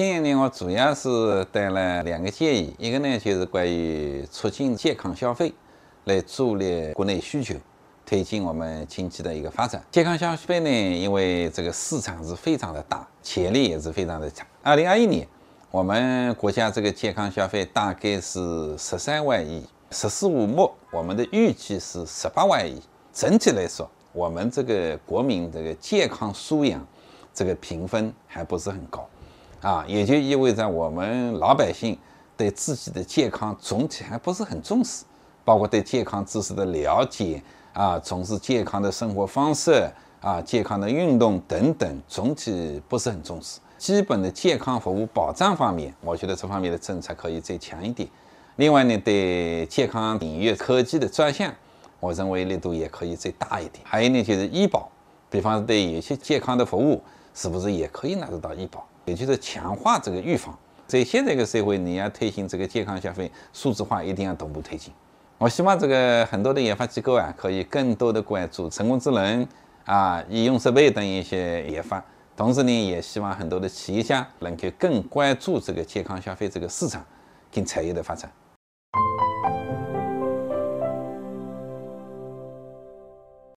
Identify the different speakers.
Speaker 1: 今年呢，我主要是带了两个建议。一个呢，就是关于促进健康消费，来助力国内需求，推进我们经济的一个发展。健康消费呢，因为这个市场是非常的大，潜力也是非常的强。二零二一年，我们国家这个健康消费大概是十三万亿，十四五末我们的预计是十八万亿。整体来说，我们这个国民这个健康素养这个评分还不是很高。啊，也就意味着我们老百姓对自己的健康总体还不是很重视，包括对健康知识的了解啊，从事健康的生活方式啊，健康的运动等等，总体不是很重视。基本的健康服务保障方面，我觉得这方面的政策可以再强一点。另外呢，对健康领域科技的专项，我认为力度也可以再大一点。还有呢，就是医保，比方说对有些健康的服务。是不是也可以拿得到医保？也就是强化这个预防。在现在这个社会，你要推行这个健康消费数字化，一定要同步推进。我希望这个很多的研发机构啊，可以更多的关注人工智能啊、医用设备等一些研发。同时呢，也希望很多的企业家能够更关注这个健康消费这个市场跟产业的发展。